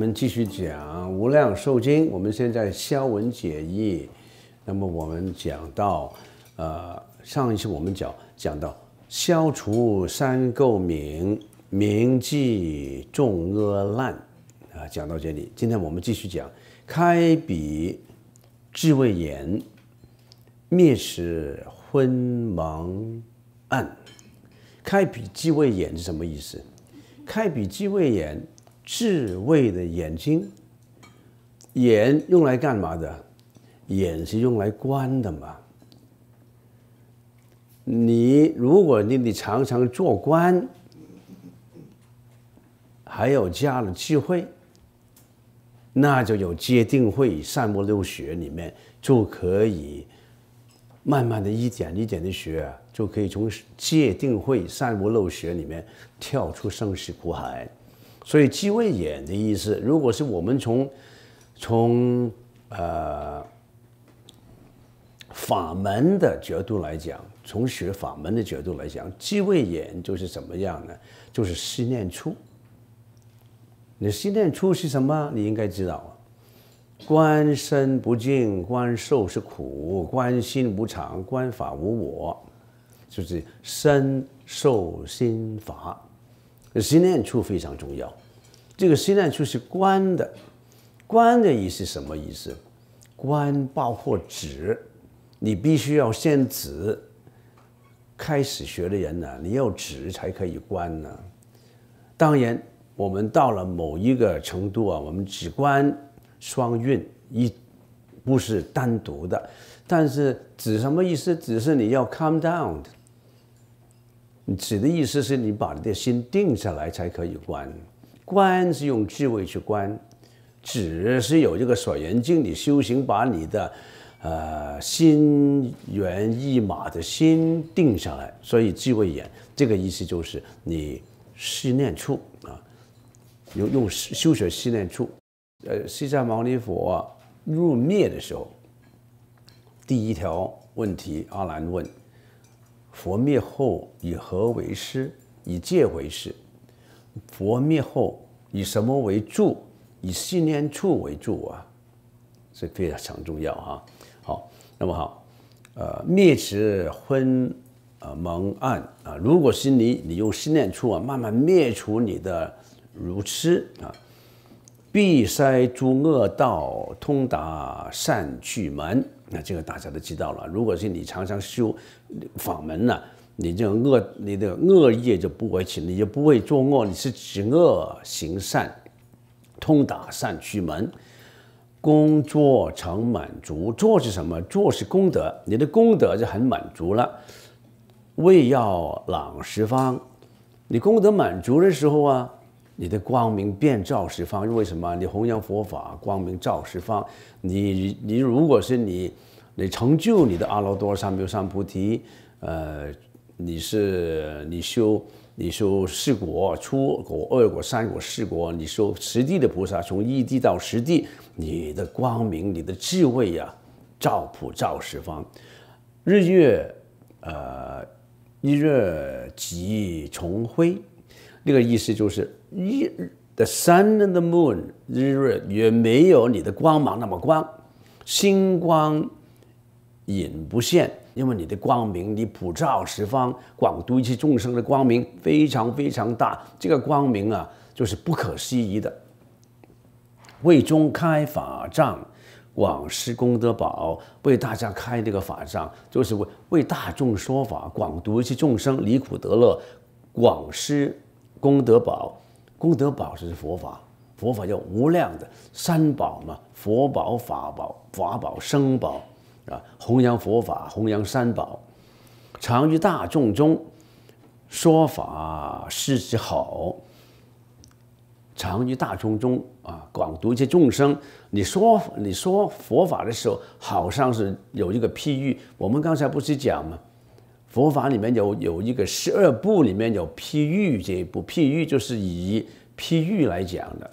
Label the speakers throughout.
Speaker 1: 我们继续讲《无量寿经》，我们现在消文解义。那么我们讲到，呃，上一次我们讲讲到消除三垢名，名记众恶烂，啊，讲到这里。今天我们继续讲，开笔智慧眼，灭识昏盲暗。开笔智慧眼是什么意思？开笔智慧眼。智慧的眼睛，眼用来干嘛的？眼是用来观的嘛。你如果你你常常做官，还有加了智慧，那就有界定会善恶漏学里面就可以慢慢的一点一点的学，就可以从界定会善恶漏学里面跳出生死苦海。所以，即位眼的意思，如果是我们从从呃法门的角度来讲，从学法门的角度来讲，即位眼就是怎么样呢？就是心念处。你心念处是什么？你应该知道，观身不净，观受是苦，观心无常，观法无我，就是身受心法。心念处非常重要。这个心念就是关的，关的意思什么意思？关包括止，你必须要先止。开始学的人呢，你要止才可以关呢。当然，我们到了某一个程度啊，我们只关双运一，不是单独的。但是指什么意思？只是你要 come down，指的意思是你把你的心定下来才可以关。观是用智慧去观，止是有这个所缘境。你修行把你的，呃，心猿意马的心定下来，所以智慧眼这个意思就是你思念处啊，用用修学思念处。呃，释迦牟尼佛入灭的时候，第一条问题，阿难问：佛灭后以何为师？以戒为师。佛灭后以什么为住？以信念处为住啊，这非常重要哈。好，那么好，呃，灭除昏呃蒙暗啊，如果是你，你用信念处啊，慢慢灭除你的如痴啊，闭塞诸恶道，通达善趣门。那这个大家都知道了。如果是你常常修法门呢？你这个恶，你的恶业就不为起，你就不会作恶，你是止恶行善，通达善趣门，工作成满足。做是什么？做是功德，你的功德就很满足了。为要朗十方，你功德满足的时候啊，你的光明遍照十方。为什么？你弘扬佛法，光明照十方。你你如果是你，你成就你的阿罗多三藐三菩提，呃。你是你修，你修四国出国二国三国四国，你修十地的菩萨，从一地到十地，你的光明、你的智慧呀，照普照十方，日月呃，日月即重辉，那个意思就是日的 sun and the moon，日月也没有你的光芒那么光，星光，影不现。因为你的光明，你普照十方，广度一切众生的光明非常非常大。这个光明啊，就是不可思议的。为中开法藏，广施功德宝，为大家开这个法藏，就是为为大众说法，广度一切众生，离苦得乐，广施功德宝。功德宝就是佛法，佛法叫无量的三宝嘛，佛宝、法宝、法宝、生宝。啊，弘扬佛法，弘扬三宝，常于大众中说法，是之好。常于大众中啊，广度一切众生。你说你说佛法的时候，好像是有一个譬喻。我们刚才不是讲吗？佛法里面有有一个十二部，里面有譬喻这一部。譬喻就是以譬喻来讲的，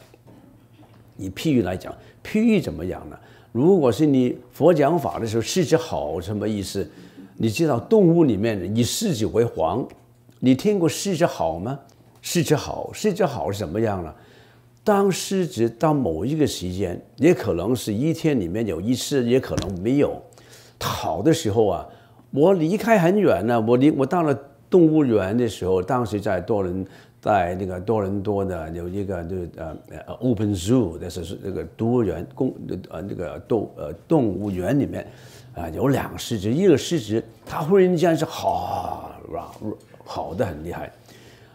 Speaker 1: 以譬喻来讲，譬喻怎么样呢？如果是你佛讲法的时候，狮子好什么意思？你知道动物里面以狮子为皇，你听过狮子好吗？狮子好，狮子好是什么样呢？当狮子到某一个时间，也可能是一天里面有一次，也可能没有，好的时候啊，我离开很远呢。我离我到了动物园的时候，当时在多人。在那个多伦多的有一个就是呃呃 Open Zoo，那是那个动物园公呃那个动呃动物园里面，啊有两个狮子，一个狮子它忽然间是嚎，好的很厉害。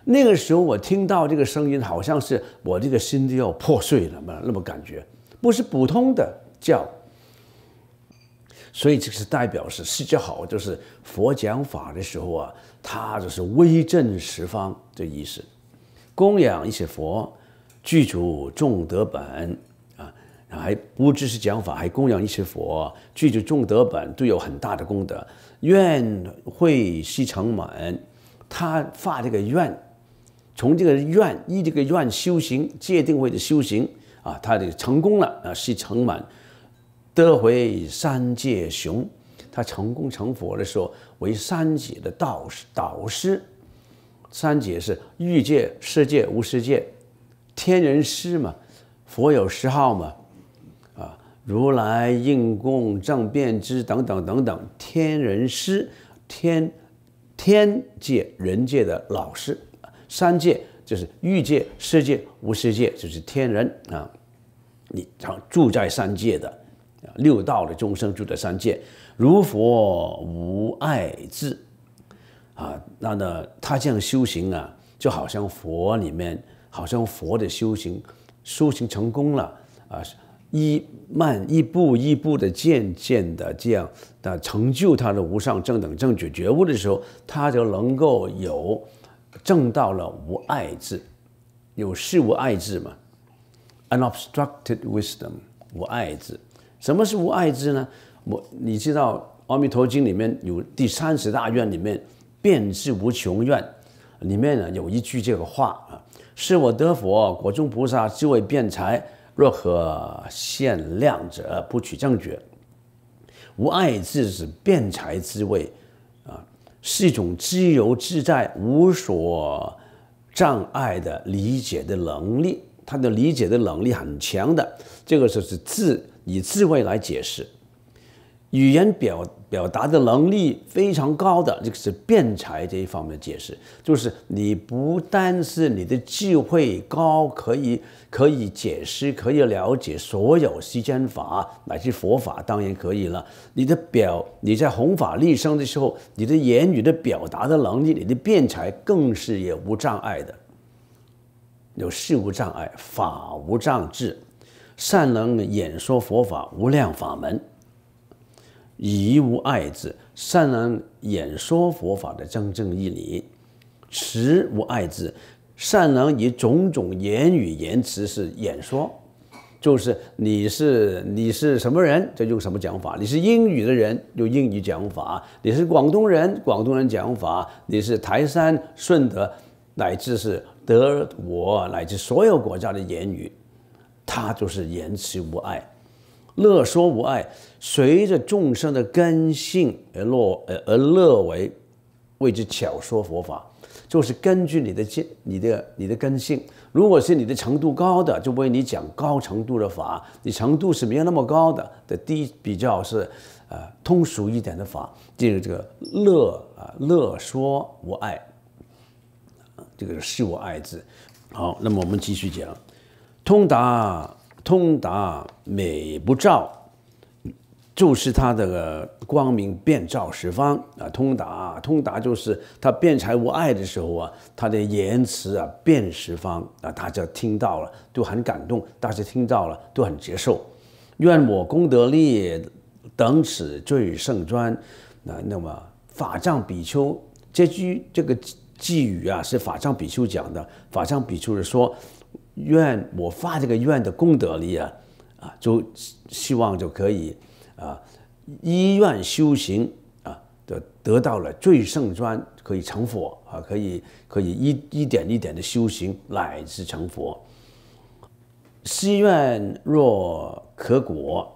Speaker 1: 那个时候我听到这个声音，好像是我这个心都要破碎了嘛，那么感觉不是普通的叫。所以这是代表是世界好，就是佛讲法的时候啊，它就是威震十方的意思。供养一些佛，具足众德本啊！还不只是讲法，还供养一些佛，具足众德本，都有很大的功德。愿会西城满，他发这个愿，从这个愿以这个愿修行界定为的修行啊，他的成功了啊，西城满得回三界雄，他成功成佛的时候为三界的导师导师。三界是欲界、世界、无世界，天人师嘛，佛有十号嘛，啊，如来、应供、正遍知等等等等，天人师，天天界、人界的老师，三界就是欲界、世界、无世界，就是天人啊，你住在三界的，六道的众生住在三界，如佛无爱智。啊，那呢，他这样修行啊，就好像佛里面，好像佛的修行，修行成功了啊，一慢一步一步的渐渐的这样的成就他的无上正等正觉觉悟的时候，他就能够有正到了无爱智，有事无爱智嘛，unobstructed wisdom 无爱智。什么是无爱智呢？我你知道《阿弥陀经》里面有第三十大愿里面。遍质无穷愿，里面呢有一句这个话啊：“是我得佛国中菩萨智慧辩才，若何限量者，不取正觉。”无爱智是辩才之谓，啊，是一种自由自在、无所障碍的理解的能力。他的理解的能力很强的。这个时候是智以智慧来解释。语言表表达的能力非常高的，这个是辩才这一方面的解释。就是你不但是你的智慧高，可以可以解释，可以了解所有世间法乃至佛法，当然可以了。你的表你在弘法利生的时候，你的言语的表达的能力，你的辩才更是也无障碍的，有事无障碍，法无障碍，善能演说佛法无量法门。以无爱字，善能演说佛法的真正义理，持无爱字，善能以种种言语言辞是演说，就是你是你是什么人，就用什么讲法？你是英语的人，用英语讲法；你是广东人，广东人讲法；你是台山、顺德乃至是德我，乃至所有国家的言语，它就是言辞无碍。乐说无碍，随着众生的根性而落，而而乐为，谓之巧说佛法。就是根据你的见、你的、你的根性。如果是你的程度高的，就为你讲高程度的法；你程度是没有那么高的，的低比较是，呃，通俗一点的法。这个这个乐啊，乐说无碍，这个是我爱字。好，那么我们继续讲，通达。通达美不照，就是他这个光明遍照十方啊。通达，通达就是他辩才无碍的时候啊，他的言辞啊，遍十方啊，大家听到了都很感动，大家听到了都很接受。愿我功德力等此最胜专那那么法藏比丘这句这个寄语啊，是法藏比丘讲的。法藏比丘是说。愿我发这个愿的功德力啊，啊，就希望就可以啊，一愿修行啊，得得到了最圣专，可以成佛啊，可以可以一一点一点的修行，乃至成佛。西愿若可果，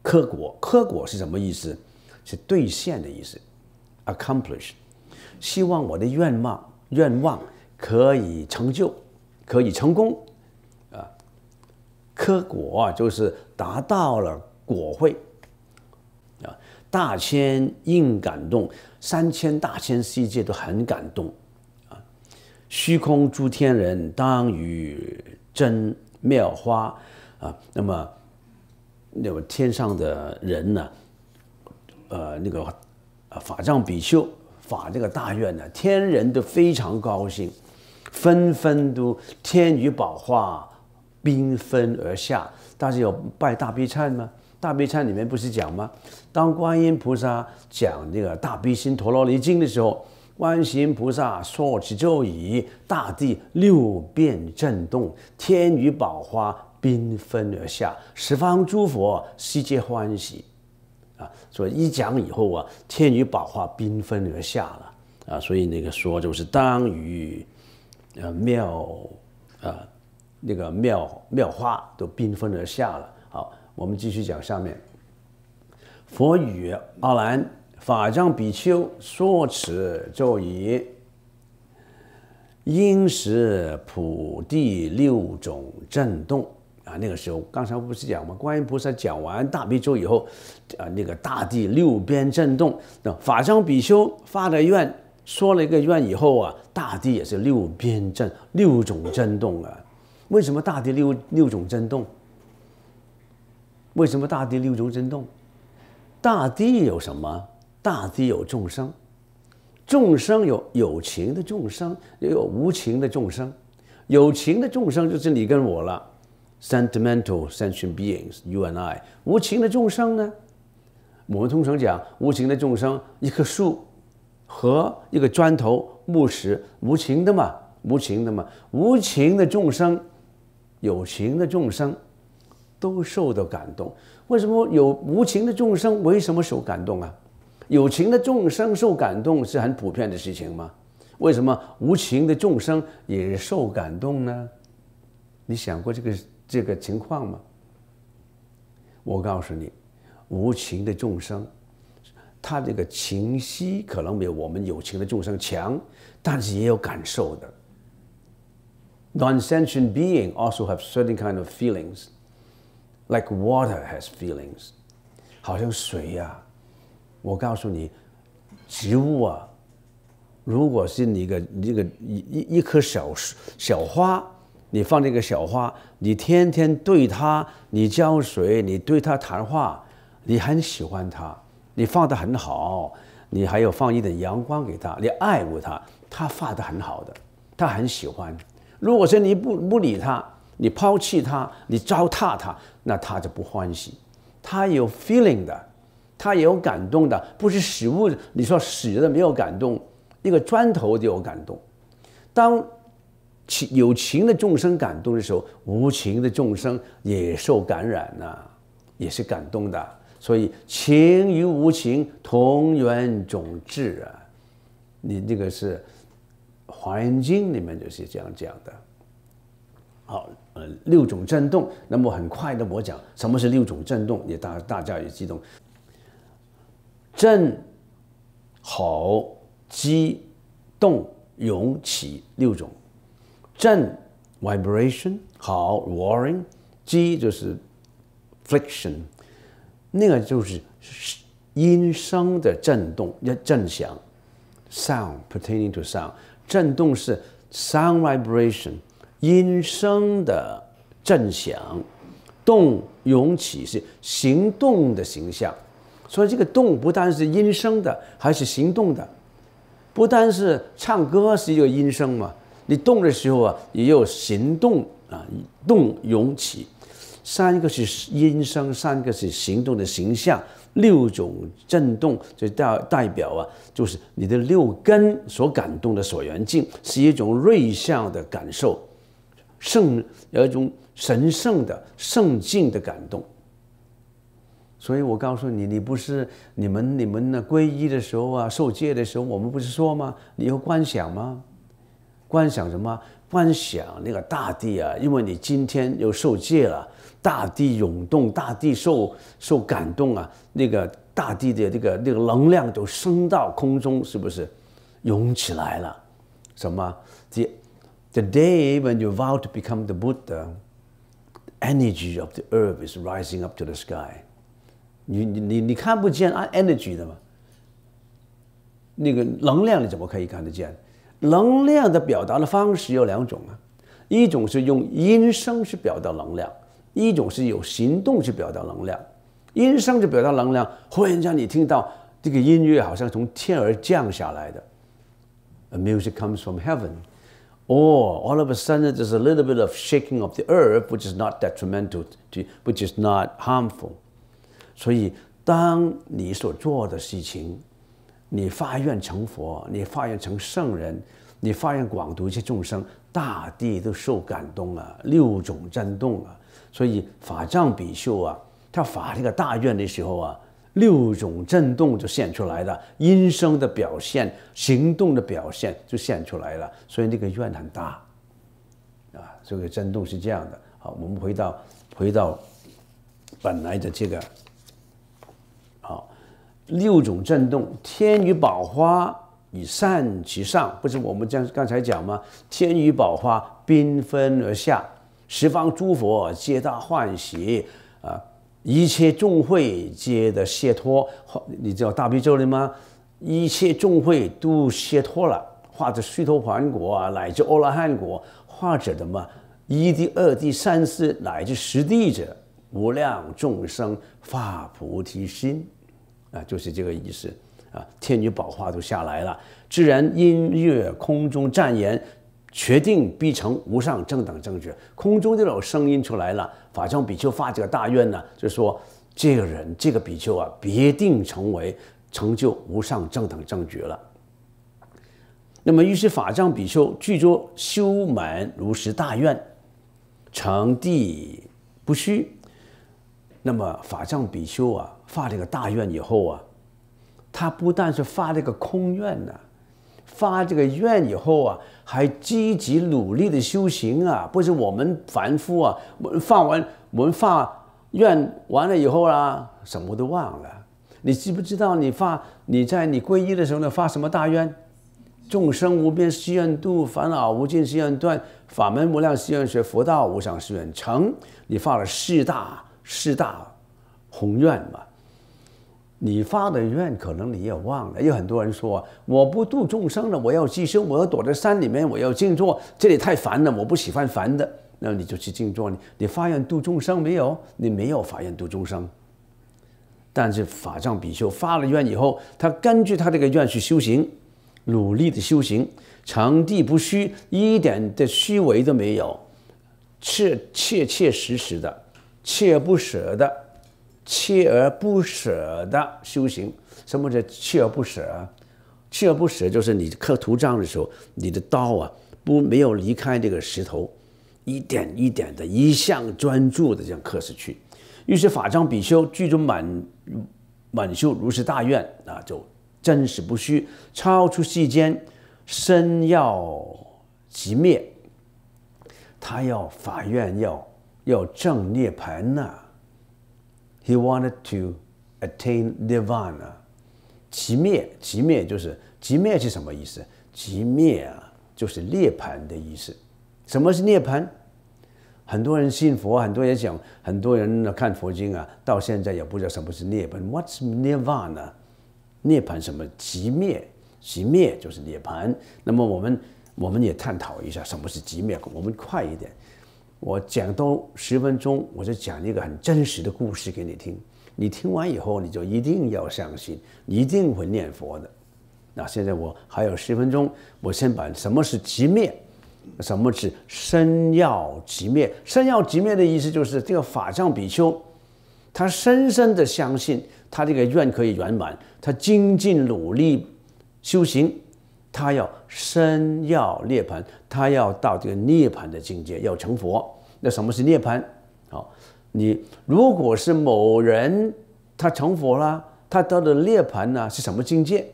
Speaker 1: 可果可果是什么意思？是兑现的意思，accomplish。希望我的愿望愿望可以成就。可以成功，啊，科果就是达到了果会，啊，大千应感动，三千大千世界都很感动，啊，虚空诸天人当与真妙花，啊，那么，那么天上的人呢，呃，那个，法藏比丘法这个大愿呢，天人都非常高兴。纷纷都天雨宝花缤纷而下，但是有拜大悲忏吗？大悲忏里面不是讲吗？当观音菩萨讲那个大悲心陀罗尼经的时候，观音菩萨说起咒语，大地六变震动，天雨宝花缤纷而下，十方诸佛悉皆欢喜啊！所以一讲以后啊，天雨宝花缤纷而下了啊，所以那个说就是当于。呃，妙，呃，那个妙妙花都缤纷而下了。好，我们继续讲下面。佛语阿难法藏比丘说此咒语，因时普地六种震动。啊，那个时候刚才不是讲吗？观音菩萨讲完大悲咒以后，啊，那个大地六边震动。那法藏比丘发的愿。说了一个愿以后啊，大地也是六边震，六种震动啊。为什么大地六六种震动？为什么大地六种震动？大地有什么？大地有众生，众生有有情的众生，也有无情的众生。有情的众生就是你跟我了，sentimental sentient beings you and I。无情的众生呢？我们通常讲无情的众生，一棵树。和一个砖头木石无情的嘛，无情的嘛，无情的众生，有情的众生都受到感动。为什么有无情的众生为什么受感动啊？有情的众生受感动是很普遍的事情嘛？为什么无情的众生也受感动呢？你想过这个这个情况吗？我告诉你，无情的众生。他这个情绪可能没有我们有情的众生强，但是也有感受的。Non-sentient b e i n g also have certain kind of feelings, like water has feelings。好像水呀，我告诉你，植物啊，如果是你一个一个一一一颗小树小花，你放这个小花，你天天对它，你浇水，你对它谈话，你很喜欢它。你放的很好，你还有放一点阳光给他，你爱护他，他发的很好的，他很喜欢。如果说你不不理他，你抛弃他，你糟蹋他，那他就不欢喜，他有 feeling 的，他也有感动的，不是死物。你说死的没有感动，一个砖头就有感动。当情有情的众生感动的时候，无情的众生也受感染呐，也是感动的。所以情与无情同源种质啊，你这个是《华严经》里面就是这样讲的。好，呃，六种震动，那么很快的，我讲什么是六种震动，也大大家也激动，震、吼、激、动、涌起六种，震 （vibration）、好 w a r r i n g 激就是 f i c t i o n 那个就是音声的震动，要震响 （sound pertaining to sound）。震动是 （sound vibration）。音声的震响，动涌起是行动的形象。所以这个动不但是音声的，还是行动的。不单是唱歌是一个音声嘛，你动的时候啊，也有行动啊，动涌起。三个是音声，三个是行动的形象，六种震动就代代表啊，就是你的六根所感动的所缘境，是一种瑞相的感受，圣有一种神圣的圣境的感动。所以我告诉你，你不是你们你们呢皈依的时候啊，受戒的时候，我们不是说吗？你要观想吗？观想什么？幻想那个大地啊，因为你今天又受戒了，大地涌动，大地受受感动啊，那个大地的这个那个能量就升到空中，是不是？涌起来了。什么？The the day when you vow to become the Buddha, e n e r g y of the earth is rising up to the sky. 你你你你看不见啊 energy 的吗？那个能量你怎么可以看得见？能量的表达的方式有两种啊，一种是用音声去表达能量，一种是有行动去表达能量。音声去表达能量，忽然让你听到这个音乐好像从天而降下来的。A Music comes from heaven. Or all of a sudden there's a little bit of shaking of the earth, which is not detrimental to, which is not harmful. 所以，当你所做的事情。你发愿成佛，你发愿成圣人，你发愿广度一切众生，大地都受感动了，六种震动了。所以法藏比丘啊，他发这个大愿的时候啊，六种震动就现出来了，音声的表现、行动的表现就现出来了。所以那个愿很大啊，这个震动是这样的。好，我们回到回到本来的这个。六种震动，天女宝花以善其上，不是我们这样刚才讲吗？天女宝花缤纷而下，十方诸佛皆大欢喜啊！一切众会皆得解脱，你叫大悲咒了吗？一切众会都解脱了，化者虚陀洹果啊，乃至阿罗汉果，化者的嘛一地、二地、三地乃至十地者，无量众生发菩提心。啊，就是这个意思啊！天女宝花都下来了，自然音乐空中赞言，决定必成无上正等正觉。空中就有声音出来了。法藏比丘发这个大愿呢，就说这个人这个比丘啊，必定成为成就无上正等正觉了。那么于是法藏比丘具说修满如实大愿，成地不虚。那么法藏比丘啊。发这个大愿以后啊，他不但是发这个空愿呢，发这个愿以后啊，还积极努力的修行啊。不是我们凡夫啊，我们发完我们发愿完了以后啦，什么都忘了。你知不知道？你发你在你皈依的时候呢，发什么大愿？众生无边誓愿度，烦恼无尽誓愿断，法门无量誓愿学，佛道无上誓愿成。你发了四大四大宏愿嘛？你发的愿可能你也忘了，有很多人说：“我不度众生了，我要寄修，我要躲在山里面，我要静坐。这里太烦了，我不喜欢烦的。”那你就去静坐。你你发愿度众生没有？你没有发愿度众生。但是法藏比丘发了愿以后，他根据他这个愿去修行，努力的修行，场地不虚，一点的虚伪都没有，切切切实实的，切不舍的。锲而不舍的修行，什么叫锲而不舍？锲而不舍就是你刻图章的时候，你的刀啊不没有离开这个石头，一点一点的，一向专注的这样刻下去。于是法章比丘具足满满修如是大愿啊，就真实不虚，超出世间，生要即灭，他要法院要要正涅槃呢。He wanted to attain nirvana. 极灭，极灭就是极灭是什么意思？极灭啊，就是涅槃的意思。什么是涅槃？很多人信佛，很多人讲，很多人看佛经啊，到现在也不知道什么是涅槃。What's nirvana？涅槃什么？极灭，极灭就是涅槃。那么我们我们也探讨一下什么是极灭。我们快一点。我讲到十分钟，我就讲一个很真实的故事给你听。你听完以后，你就一定要相信，一定会念佛的。那现在我还有十分钟，我先把什么是极灭，什么是身要即灭。身要即灭的意思就是，这个法相比丘，他深深的相信他这个愿可以圆满，他精进努力修行。他要生要涅盘，他要到这个涅盘的境界要成佛。那什么是涅盘？好，你如果是某人他成佛了，他到的涅盘呢是什么境界？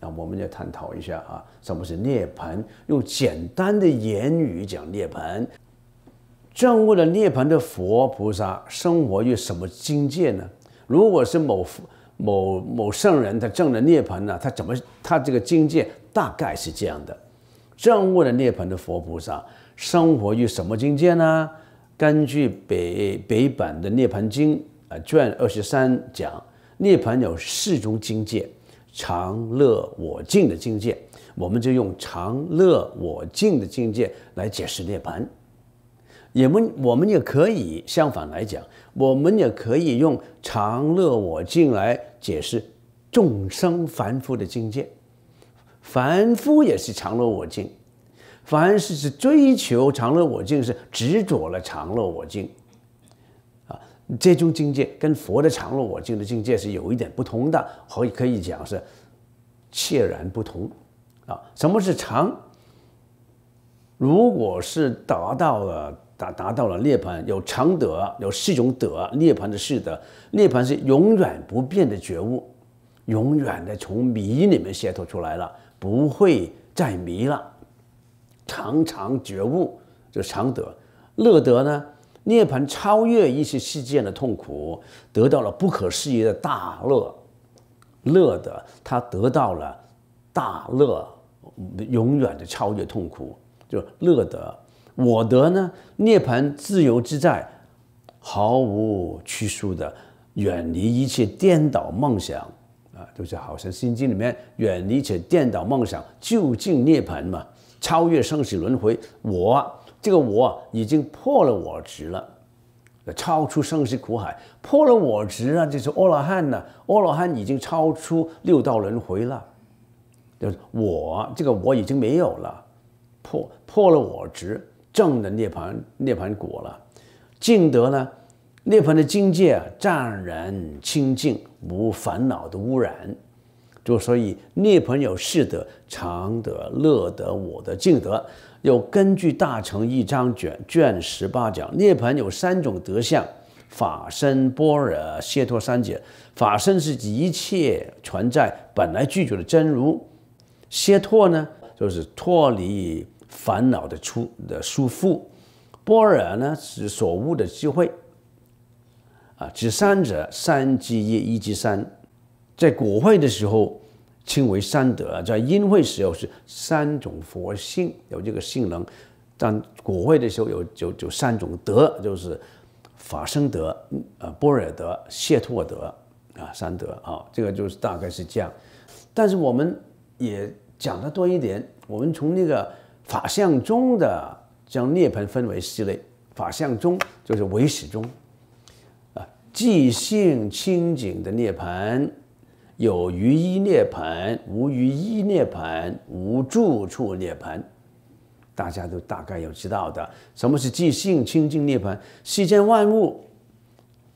Speaker 1: 那我们要探讨一下啊，什么是涅盘？用简单的言语讲涅盘，证悟了涅盘的佛菩萨生活于什么境界呢？如果是某某某圣人他证了涅盘呢，他怎么他这个境界？大概是这样的，正悟了涅槃的佛菩萨，生活于什么境界呢？根据北北版的《涅槃经》啊卷二十三讲，涅槃有四种境界，常乐我净的境界，我们就用常乐我净的境界来解释涅槃。也们我们也可以相反来讲，我们也可以用常乐我净来解释众生凡夫的境界。凡夫也是常乐我净，凡是是追求常乐我净，是执着了常乐我净啊。这种境界跟佛的常乐我净的境界是有一点不同的，可以可以讲是切然不同啊。什么是常？如果是达到了达达到了涅槃，有常德，有四种德，涅槃的四德，涅槃是永远不变的觉悟，永远的从迷里面解脱出来了。不会再迷了，常常觉悟就常德乐德呢？涅槃超越一切世间的痛苦，得到了不可思议的大乐。乐德他得到了大乐，永远的超越痛苦，就乐德。我德呢？涅槃自由自在，毫无拘束的，远离一切颠倒梦想。就是好像《心经》里面，远离且颠倒梦想，究竟涅槃嘛，超越生死轮回。我这个我已经破了我执了，超出生死苦海，破了我执啊，就是阿罗汉了。阿罗汉已经超出六道轮回了，就是我这个我已经没有了，破破了我执，正的涅槃涅槃果了，净得呢。涅槃的境界啊，湛然清净，无烦恼的污染。就所以涅槃有四德、常德、乐德、我的净德。又根据《大乘一章》卷卷十八讲，涅槃有三种德相：法身、般若、解脱三者。法身是一切存在本来具足的真如；解脱呢，就是脱离烦恼的出的束缚；般若呢，是所悟的智慧。啊，指三者三即一，一即三，在古会的时候称为三德，在音会时候是三种佛性有这个性能，但古会的时候有就就三种德，就是法生德、呃波尔德、谢托德啊，三德啊，这个就是大概是这样。但是我们也讲的多一点，我们从那个法相中的将涅槃分为四类，法相中就是唯识中。即性清净的涅盘，有余一涅盘，无余一涅盘，无住处涅盘，大家都大概要知道的。什么是即性清净涅盘？世间万物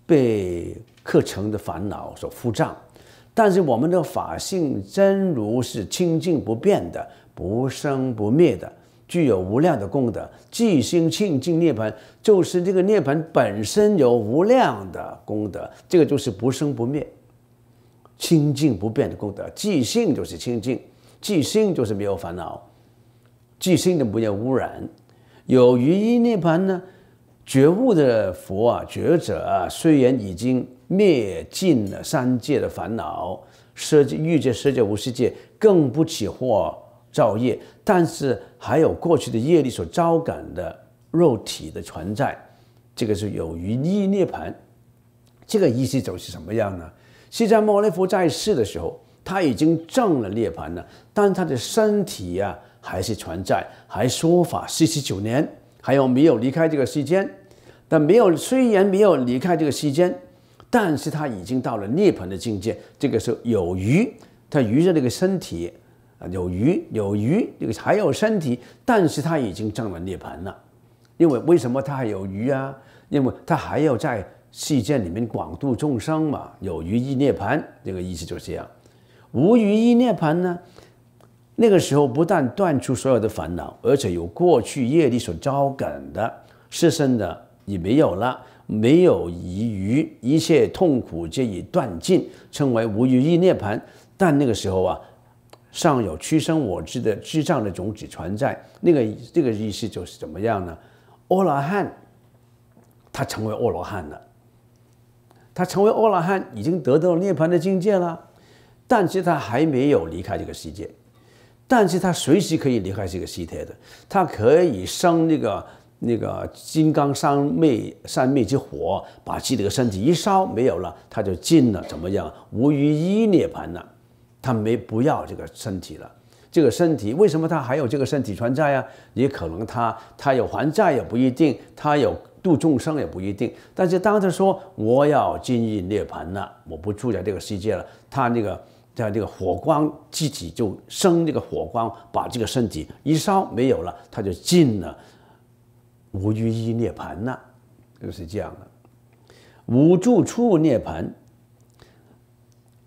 Speaker 1: 被课程的烦恼所覆障，但是我们的法性真如是清净不变的，不生不灭的。具有无量的功德，即心清净涅盘，就是这个涅盘本身有无量的功德，这个就是不生不灭、清净不变的功德。即性就是清净，即性就是没有烦恼，即性的不有污染。有余一涅盘呢，觉悟的佛啊，觉者啊，虽然已经灭尽了三界的烦恼，十欲界、十界、无世界，更不起惑造业。但是还有过去的业力所招感的肉体的存在，这个是有余涅槃。这个意思就是什么样呢？是在牟尼佛在世的时候，他已经证了涅槃了，但他的身体啊还是存在，还说法四十九年，还有没有离开这个世间？但没有，虽然没有离开这个世间，但是他已经到了涅槃的境界。这个时候有余，他余的那个身体。有鱼有鱼，这个还有身体，但是他已经证了涅盘了。因为为什么他还有鱼啊？因为他还要在世间里面广度众生嘛。有鱼亦涅盘，这个意思就是这样。无余亦涅盘呢？那个时候不但断除所有的烦恼，而且有过去业力所招感的失身的也没有了，没有余余，一切痛苦皆已断尽，称为无余亦涅盘。但那个时候啊。尚有屈生我之的之障的种子存在，那个这个意思就是怎么样呢？阿罗汉，他成为阿罗汉了，他成为阿罗汉已经得到涅槃的境界了，但是他还没有离开这个世界，但是他随时可以离开这个世界的，他可以生那个那个金刚三昧三昧之火，把自己的身体一烧没有了，他就进了怎么样无余一涅槃了。他没不要这个身体了，这个身体为什么他还有这个身体存在啊？也可能他他有还债也不一定，他有度众生也不一定。但是当他说我要进入涅槃了，我不住在这个世界了，他那个在那个火光自己就生那个火光，把这个身体一烧没有了，他就进了无余一涅槃了，就是这样的。五住处涅槃。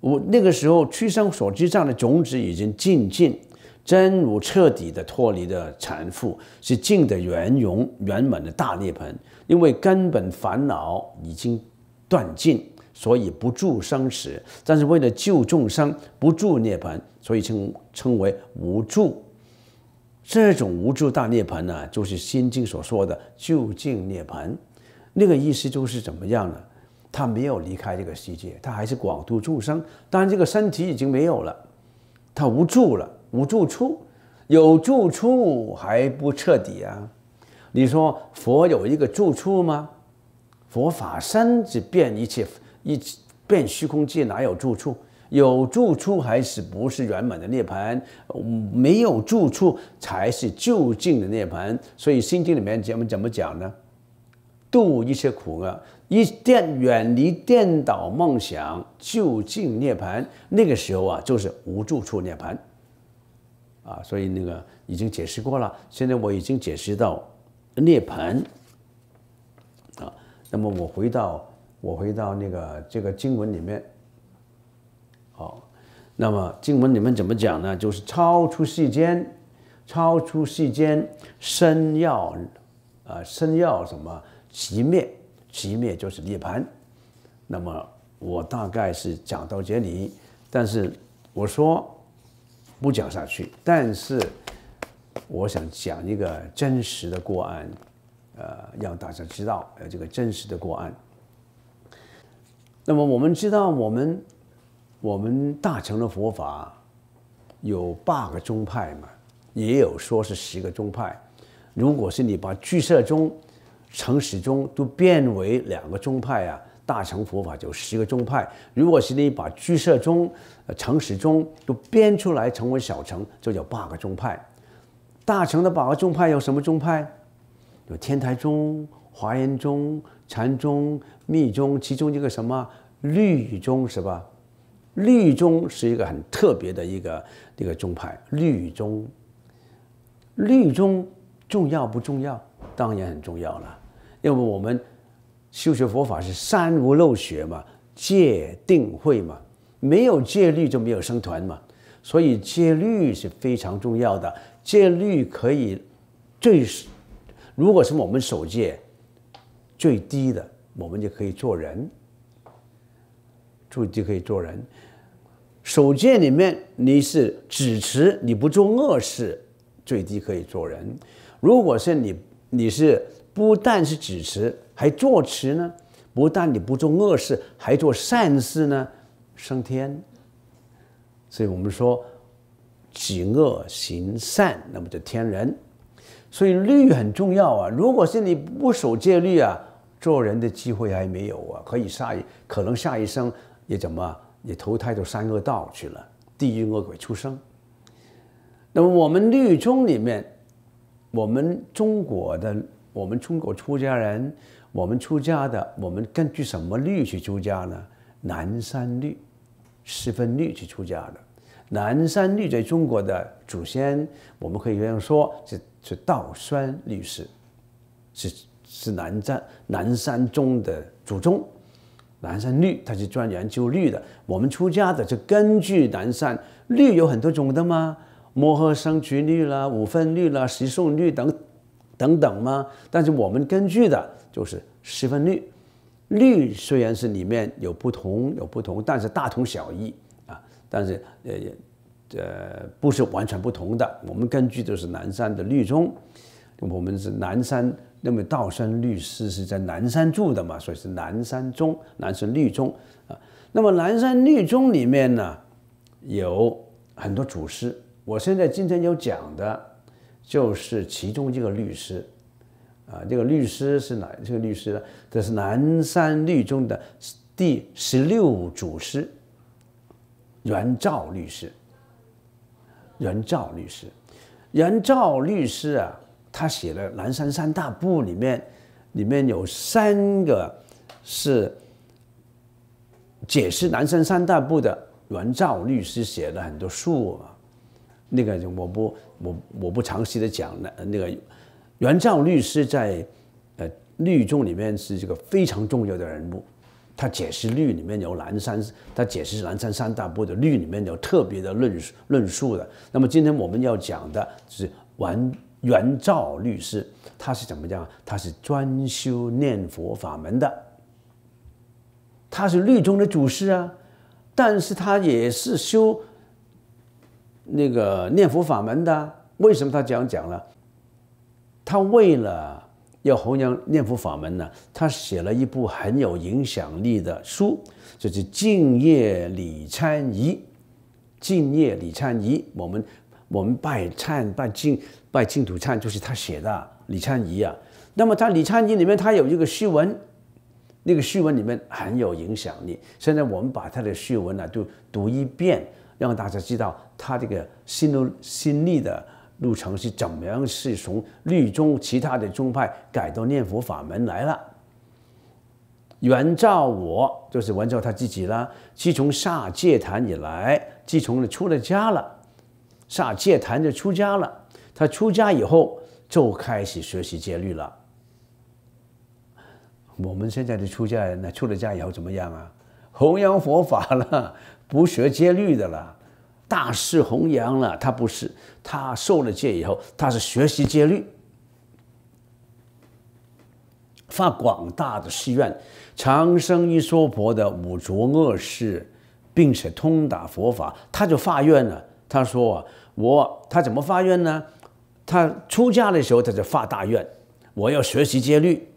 Speaker 1: 我那个时候屈生所知上的种子已经尽尽，真如彻底的脱离的产缚，是尽的圆融圆满的大涅槃。因为根本烦恼已经断尽，所以不住生死；但是为了救众生，不住涅槃，所以称称为无助。这种无助大涅槃呢，就是《心经》所说的究竟涅槃，那个意思就是怎么样呢？他没有离开这个世界，他还是广度众生。当然，这个身体已经没有了，他无助了，无住处。有住处还不彻底啊！你说佛有一个住处吗？佛法身只变一切一变虚空界，哪有住处？有住处还是不是圆满的涅槃？没有住处才是究竟的涅槃。所以《心经》里面怎么怎么讲呢？度一切苦厄。一电远离电导梦想，就近涅槃。那个时候啊，就是无住处涅槃啊。所以那个已经解释过了。现在我已经解释到涅槃啊。那么我回到我回到那个这个经文里面。好，那么经文里面怎么讲呢？就是超出世间，超出世间，身要啊，身要什么熄灭。熄灭就是涅盘，那么我大概是讲到这里，但是我说不讲下去，但是我想讲一个真实的过案，呃，让大家知道呃这个真实的过案。那么我们知道我们我们大乘的佛法有八个宗派嘛，也有说是十个宗派，如果是你把俱摄宗。成始终都变为两个宗派啊。大乘佛法就十个宗派。如果是你把舍中、呃、成始终都编出来成为小城，就叫八个宗派。大乘的八个宗派有什么宗派？有天台宗、华严宗、禅宗、密宗，其中一个什么律宗是吧？律宗是一个很特别的一个一个宗派。律宗，律宗重要不重要？当然很重要了。要么我们修学佛法是三无漏学嘛，戒定慧嘛，没有戒律就没有生团嘛，所以戒律是非常重要的。戒律可以最，如果是我们守戒最低的，我们就可以做人，最低可以做人。守戒里面你是只持你不做恶事，最低可以做人。如果是你你是。不但是指持，还作持呢。不但你不做恶事，还做善事呢，升天。所以我们说，止恶行善，那么就天人。所以律很重要啊。如果是你不守戒律啊，做人的机会还没有啊，可以下一可能下一生也怎么也投胎到三恶道去了，地狱恶鬼出生。那么我们律宗里面，我们中国的。我们中国出家人，我们出家的，我们根据什么律去出家呢？南山律，十分律去出家的。南山律在中国的祖先，我们可以这样说，是是道宣律师，是是南山南山宗的祖宗。南山律他是专研究律的，我们出家的就根据南山律，有很多种的嘛，摩诃僧祇律啦、五分律啦、十诵律等。等等吗？但是我们根据的就是十分律，律虽然是里面有不同有不同，但是大同小异啊。但是呃呃不是完全不同的。我们根据就是南山的律宗，我们是南山。那么道生律师是在南山住的嘛，所以是南山宗，南山律宗啊。那么南山律宗里面呢，有很多祖师。我现在今天要讲的。就是其中一个律师，啊，这个律师是哪？这个律师呢？这是南山律中的第十六祖师，袁照律师。袁照律师，袁照律师啊，他写了南山三大部里面，里面有三个是解释南山三大部的。袁照律师写了很多书啊，那个我不。我我不详细的讲了那个袁照律师在呃律宗里面是这个非常重要的人物，他解释律里面有南山，他解释南山三大部的律里面有特别的论述论述的。那么今天我们要讲的是元袁照律师，他是怎么样？他是专修念佛法门的，他是律宗的祖师啊，但是他也是修。那个念佛法门的，为什么他这样讲呢？他为了要弘扬念佛法门呢，他写了一部很有影响力的书，就是《敬业李禅仪》。《敬业李禅仪》，我们我们拜忏、拜敬拜净土忏，就是他写的《李禅仪》啊。那么他《李禅仪》里面，他有一个序文，那个序文里面很有影响力。现在我们把他的序文呢，就读一遍。让大家知道他这个心路心历的路程是怎么样，是从律宗其他的宗派改到念佛法门来了。元照我就是元照他自己啦，自从下戒坛以来，自从出了家了，下戒坛就出家了。他出家以后就开始学习戒律了。我们现在的出家人呢，出了家以后怎么样啊？弘扬佛法了。不学戒律的了，大肆弘扬了。他不是，他受了戒以后，他是学习戒律，发广大的誓愿，长生一娑婆的五浊恶世，并且通达佛法，他就发愿了。他说我他怎么发愿呢？他出家的时候他就发大愿，我要学习戒律，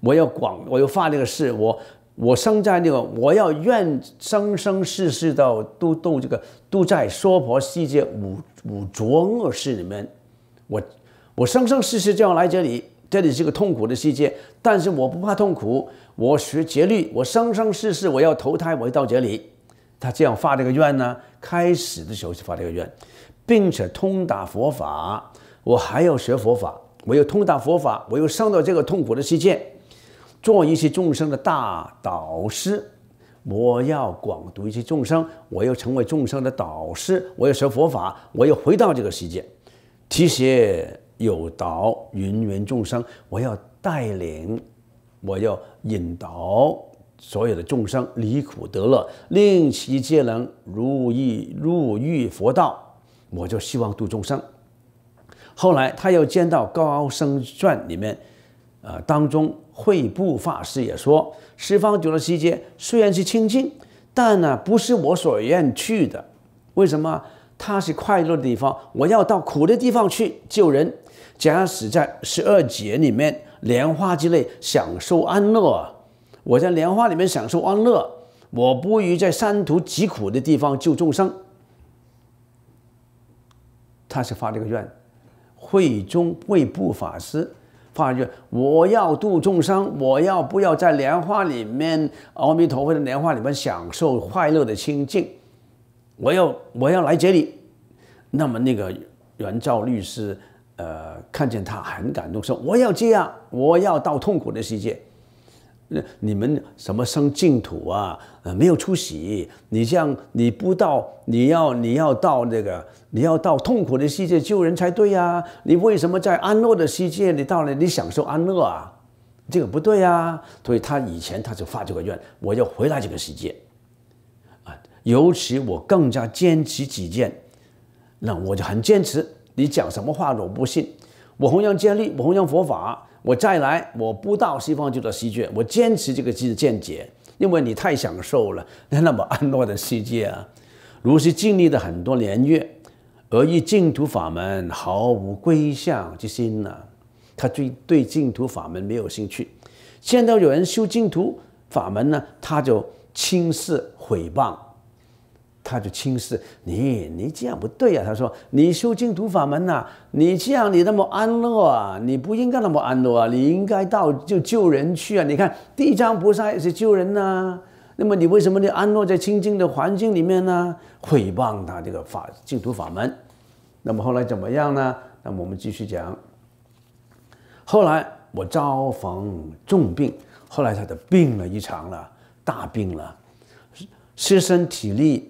Speaker 1: 我要广，我要发这个誓，我。我生在那个，我要愿生生世世到都到这个，都在娑婆世界五五浊恶世里面。我我生生世世就要来这里，这里是个痛苦的世界，但是我不怕痛苦，我学戒律，我生生世世我要投胎，我要到这里。他这样发这个愿呢，开始的时候就发这个愿，并且通达佛法，我还要学佛法，我要通达佛法，我要上到这个痛苦的世界。做一些众生的大导师，我要广度一些众生，我要成为众生的导师，我要学佛法，我要回到这个世界，提携有道芸芸众生，我要带领，我要引导所有的众生离苦得乐，令其皆能如意入遇佛道，我就希望度众生。后来他又见到《高僧传》里面，呃当中。惠布法师也说：“十方九乐世界虽然是清净，但呢不是我所愿去的。为什么？它是快乐的地方，我要到苦的地方去救人。假使在十二劫里面莲花之内享受安乐，我在莲花里面享受安乐，我不如在三途极苦的地方救众生。”他是发这个愿，慧中慧布法师。发一句，我要度众生，我要不要在莲花里面，阿弥陀佛的莲花里面享受快乐的清净？我要，我要来这里。那么那个元照律师，呃，看见他很感动，说我要这样，我要到痛苦的世界。你们什么生净土啊？呃，没有出息。你像你不到，你要你要到那个，你要到痛苦的世界救人才对呀。你为什么在安乐的世界你到了你享受安乐啊？这个不对呀。所以他以前他就发这个愿，我要回来这个世界。啊，尤其我更加坚持己见，那我就很坚持，你讲什么话我不信。我弘扬戒律，我弘扬佛法。我再来，我不到西方就到西界，我坚持这个的见解，因为你太享受了，那那么安乐的世界啊，如是经历了很多年月，而于净土法门毫无归向之心呢？他最对净土法门没有兴趣，见到有人修净土法门呢，他就轻视毁谤。他就轻视你，你这样不对呀！他说：“你修净土法门呐，你这样你那么安乐啊，你不应该那么安乐啊，你应该到就救人去啊！你看地藏菩萨也是救人呐。那么你为什么你安乐在清净的环境里面呢？毁谤他这个法净土法门。那么后来怎么样呢？那么我们继续讲。后来我遭逢重病，后来他就病了一场了，大病了，失身体力。”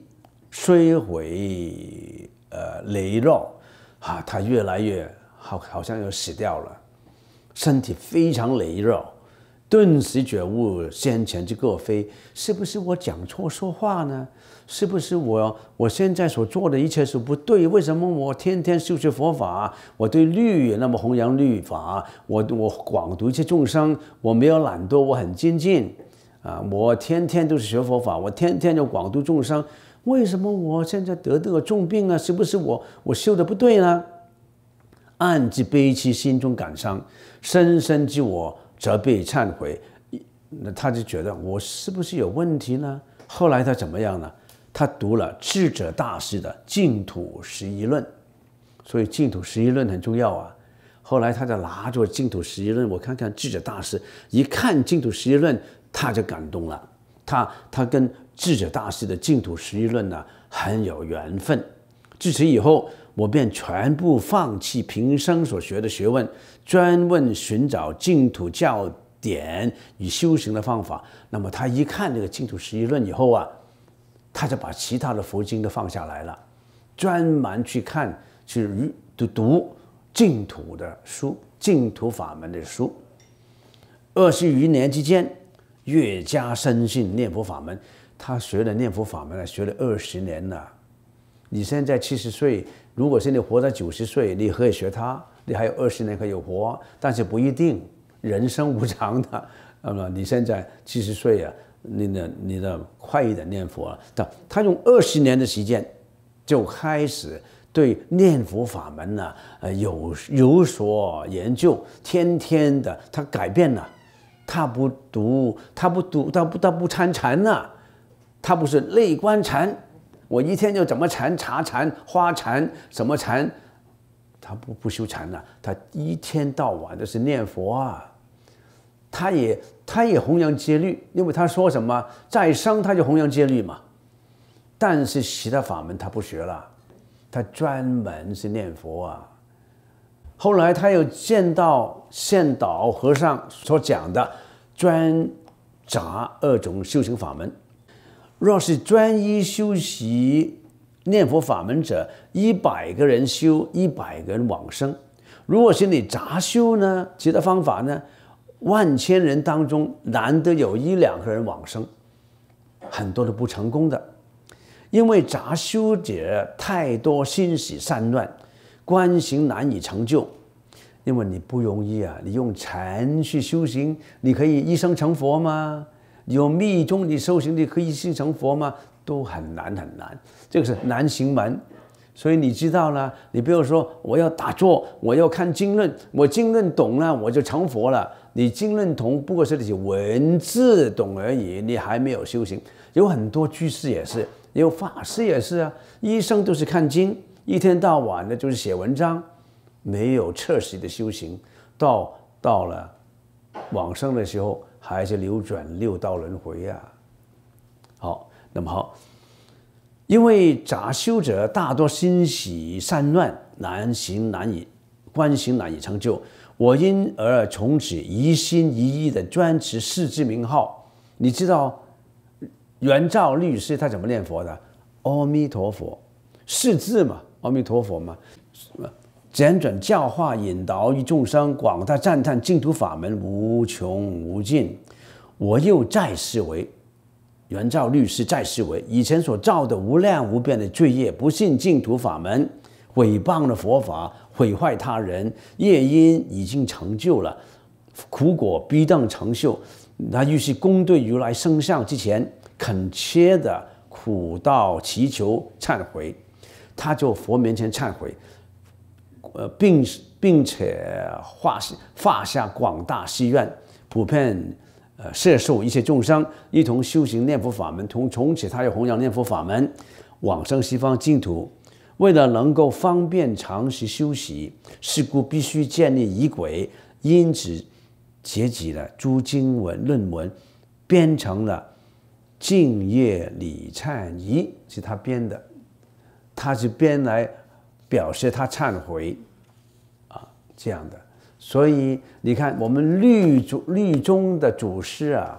Speaker 1: 摧毁，呃，羸弱，啊，他越来越好，好像要死掉了。身体非常羸弱，顿时觉悟，先前这个非是不是我讲错说话呢？是不是我我现在所做的一切是不对？为什么我天天修学佛法？我对律那么弘扬律法，我我广度一切众生，我没有懒惰，我很精进，啊，我天天都是学佛法，我天天就广度众生。为什么我现在得这个重病啊？是不是我我修的不对呢？暗自悲戚，心中感伤，深深自我责备、忏悔。那他就觉得我是不是有问题呢？后来他怎么样呢？他读了智者大师的《净土十一论》，所以《净土十一论》很重要啊。后来他就拿着《净土十一论》，我看看智者大师，一看《净土十一论》，他就感动了。他他跟智者大师的净土十一论呢很有缘分。自此以后，我便全部放弃平生所学的学问，专问寻找净土教典与修行的方法。那么他一看这个净土十一论以后啊，他就把其他的佛经都放下来了，专门去看去读读净土的书、净土法门的书。二十余年之间。越加深信念佛法门，他学了念佛法门了，学了二十年了。你现在七十岁，如果现在活到九十岁，你可以学他，你还有二十年可以活。但是不一定，人生无常的。那么你现在七十岁啊，你的你的快一点念佛啊！他他用二十年的时间就开始对念佛法门呢，呃，有有所研究，天天的他改变了。他不读，他不读，他不他不参禅呐，他不是内观禅。我一天就怎么禅茶禅花禅什么禅，他不不修禅呐，他一天到晚都是念佛啊。他也他也弘扬戒律，因为他说什么再生他就弘扬戒律嘛。但是其他法门他不学了，他专门是念佛啊。后来他又见到县导和尚所讲的。专、杂二种修行法门，若是专一修习念佛法门者，一百个人修，一百个人往生；如果是你杂修呢，其他方法呢，万千人当中难得有一两个人往生，很多都不成功的，因为杂修者太多，心喜善乱，观行难以成就。因为你不容易啊！你用禅去修行，你可以一生成佛吗？用密宗你修行，你可以一生成佛吗？都很难很难。这个是难行门，所以你知道了。你不要说，我要打坐，我要看经论，我经论懂了，我就成佛了。你经论懂，不过是那些文字懂而已，你还没有修行。有很多居士也是，有法师也是啊，一生都是看经，一天到晚的就是写文章。没有彻实的修行，到到了往生的时候，还是流转六道轮回呀。好，那么好，因为杂修者大多心喜善乱，难行难以观行，难以成就。我因而从此一心一意的专持四字名号。你知道袁照律师他怎么念佛的？阿弥陀佛，四字嘛，阿弥陀佛嘛。辗转教化引导于众生，广大赞叹净土法门无穷无尽。我又再思维，原造律师再思维以前所造的无量无边的罪业，不信净土法门，毁谤了佛法，毁坏他人业因已经成就了，苦果必当成就。那于是功对如来生相之前恳切的苦道祈求忏悔，他就佛面前忏悔。呃，并并且化化下广大寺院，普遍呃摄受一些众生，一同修行念佛法门。从从此，他又弘扬念佛法门，往生西方净土。为了能够方便长时修习，是故必须建立仪轨。因此，结集了诸经文论文，编成了《净业礼忏仪》，是他编的。他是编来。表示他忏悔，啊，这样的，所以你看，我们律祖律宗的祖师啊，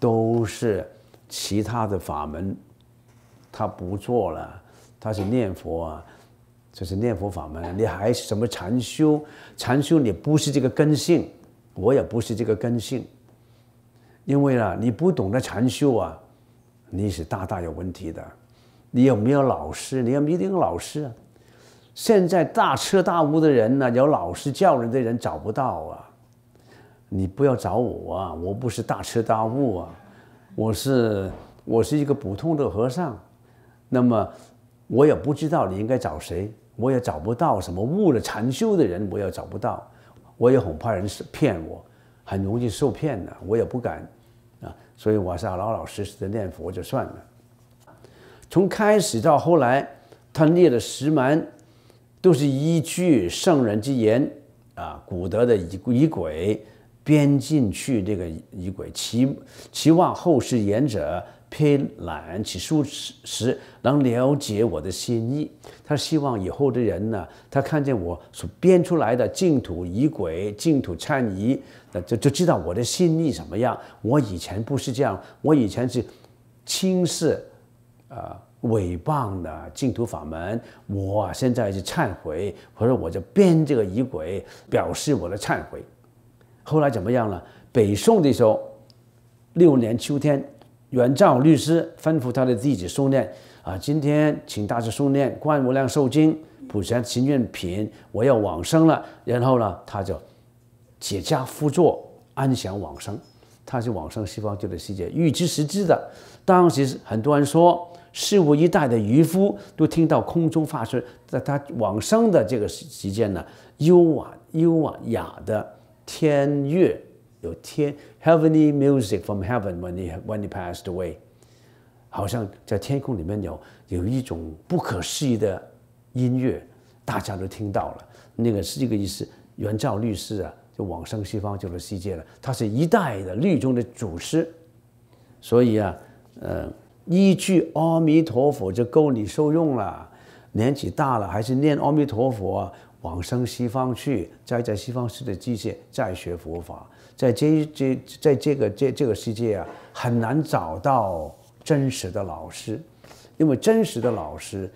Speaker 1: 都是其他的法门，他不做了，他是念佛啊，这是念佛法门。你还什么禅修？禅修你不是这个根性，我也不是这个根性，因为呢，你不懂得禅修啊，你是大大有问题的。你有没有老师？你要没定老师啊？现在大彻大悟的人呢，有老实教人的人找不到啊！你不要找我啊，我不是大彻大悟啊，我是我是一个普通的和尚。那么我也不知道你应该找谁，我也找不到什么悟了禅修的人，我也找不到。我也很怕人是骗我，很容易受骗的，我也不敢啊，所以我是老老实实的念佛就算了。从开始到后来，他念了十门。都是依据圣人之言啊，古德的仪仪轨编进去这个仪轨，期期望后世言者偏览其书时，能了解我的心意。他希望以后的人呢，他看见我所编出来的净土仪轨、净土忏仪，那就就知道我的心意什么样。我以前不是这样，我以前是轻视啊。诽谤的净土法门，我现在是忏悔，或者我就编这个仪轨，表示我的忏悔。后来怎么样了？北宋的时候，六年秋天，元照律师吩咐他的弟子诵念：“啊，今天请大师诵念《观无量寿经》，普贤行愿品，我要往生了。”然后呢，他就解家趺坐，安详往生。他是往生西方极乐世界，预知时知的。当时很多人说。事物一代的渔夫都听到空中发出，在他往生的这个时间呢，幽婉幽婉雅的天乐，有天 Heavenly music from heaven when he when he passed away，好像在天空里面有有一种不可思议的音乐，大家都听到了。那个是这个意思。元照律师啊，就往生西方就是世界了，他是一代的律宗的祖师，所以啊，呃。一句阿弥陀佛就够你受用了。年纪大了，还是念阿弥陀佛，往生西方去，再在西方世界的机械，再学佛法。在这这在这个这这个世界啊，很难找到真实的老师，因为真实的老师，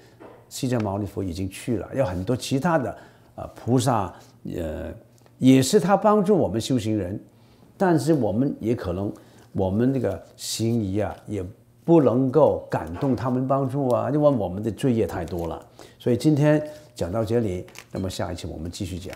Speaker 1: 西迦牟尼佛已经去了，有很多其他的啊菩萨，呃，也是他帮助我们修行人，但是我们也可能我们这个心仪啊也。不能够感动他们帮助啊，因为我们的罪业太多了。所以今天讲到这里，那么下一期我们继续讲。